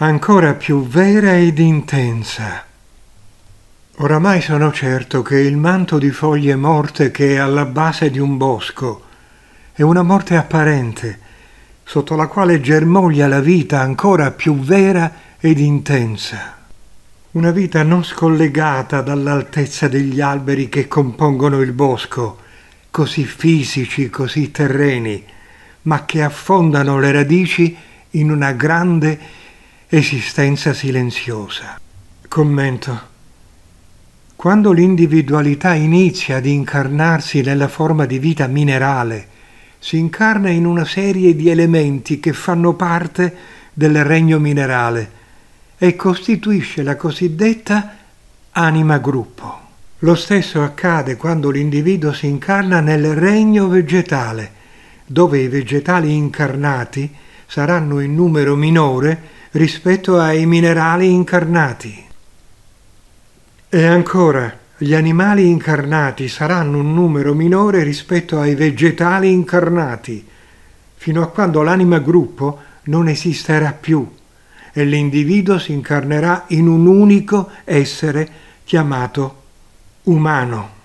ancora più vera ed intensa. Oramai sono certo che il manto di foglie morte che è alla base di un bosco è una morte apparente, sotto la quale germoglia la vita ancora più vera ed intensa. Una vita non scollegata dall'altezza degli alberi che compongono il bosco, così fisici, così terreni, ma che affondano le radici in una grande esistenza silenziosa. Commento. Quando l'individualità inizia ad incarnarsi nella forma di vita minerale, si incarna in una serie di elementi che fanno parte del regno minerale e costituisce la cosiddetta anima gruppo. Lo stesso accade quando l'individuo si incarna nel regno vegetale, dove i vegetali incarnati saranno in numero minore rispetto ai minerali incarnati. E ancora, gli animali incarnati saranno un numero minore rispetto ai vegetali incarnati, fino a quando l'anima gruppo non esisterà più e l'individuo si incarnerà in un unico essere chiamato umano.